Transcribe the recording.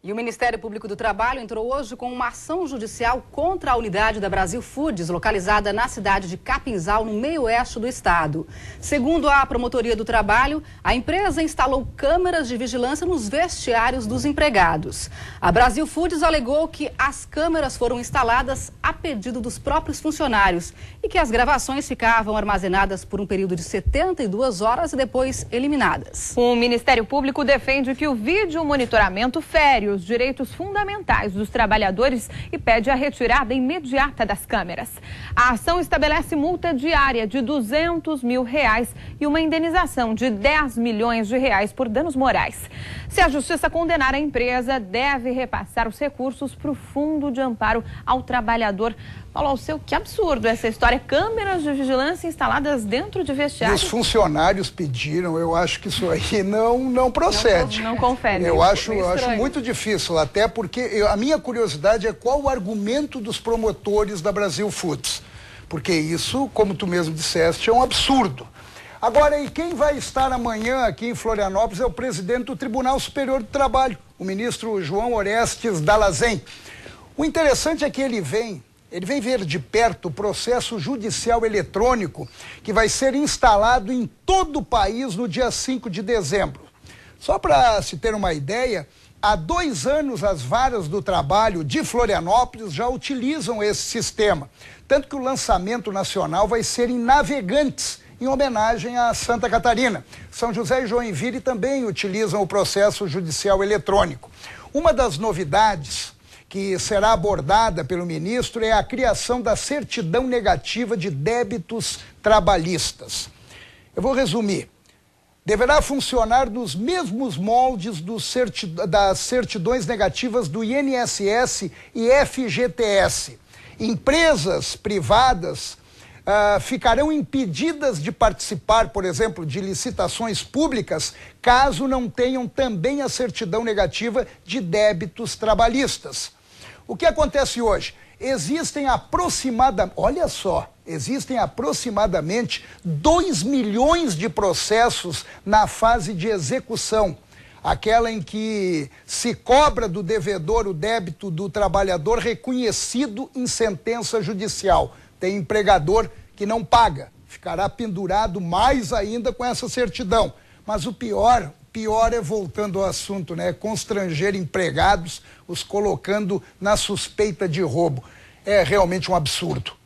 E o Ministério Público do Trabalho entrou hoje com uma ação judicial contra a unidade da Brasil Foods, localizada na cidade de Capinzal, no meio-oeste do estado. Segundo a Promotoria do Trabalho, a empresa instalou câmeras de vigilância nos vestiários dos empregados. A Brasil Foods alegou que as câmeras foram instaladas a pedido dos próprios funcionários e que as gravações ficavam armazenadas por um período de 72 horas e depois eliminadas. O Ministério Público defende que o vídeo monitoramento fere os direitos fundamentais dos trabalhadores e pede a retirada imediata das câmeras. A ação estabelece multa diária de 200 mil reais e uma indenização de 10 milhões de reais por danos morais. Se a justiça condenar a empresa, deve repassar os recursos para o Fundo de Amparo ao Trabalhador. Paulo Alceu, que absurdo essa história. Câmeras de vigilância instaladas dentro de vestiários. Os funcionários pediram, eu acho que isso aí não, não procede. Não, não confere. Eu acho, é eu acho muito difícil difícil até, porque eu, a minha curiosidade é qual o argumento dos promotores da Brasil Foods. Porque isso, como tu mesmo disseste, é um absurdo. Agora, e quem vai estar amanhã aqui em Florianópolis é o presidente do Tribunal Superior do Trabalho, o ministro João Orestes Dalazen. O interessante é que ele vem, ele vem ver de perto o processo judicial eletrônico que vai ser instalado em todo o país no dia 5 de dezembro. Só para se ter uma ideia, Há dois anos, as varas do trabalho de Florianópolis já utilizam esse sistema. Tanto que o lançamento nacional vai ser em Navegantes, em homenagem a Santa Catarina. São José e Joinville também utilizam o processo judicial eletrônico. Uma das novidades que será abordada pelo ministro é a criação da certidão negativa de débitos trabalhistas. Eu vou resumir deverá funcionar nos mesmos moldes certi das certidões negativas do INSS e FGTS. Empresas privadas Uh, ficarão impedidas de participar, por exemplo, de licitações públicas, caso não tenham também a certidão negativa de débitos trabalhistas. O que acontece hoje? existem aproximadamente, olha só, existem aproximadamente 2 milhões de processos na fase de execução. Aquela em que se cobra do devedor o débito do trabalhador reconhecido em sentença judicial. Tem empregador que não paga, ficará pendurado mais ainda com essa certidão. Mas o pior, pior é voltando ao assunto, né? Constranger empregados, os colocando na suspeita de roubo. É realmente um absurdo.